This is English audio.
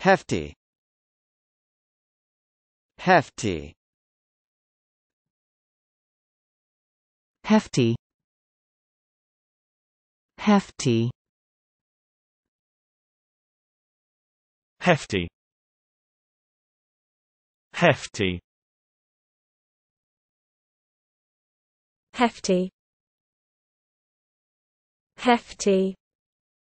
hefty hefty hefty hefty hefty hefty hefty hefty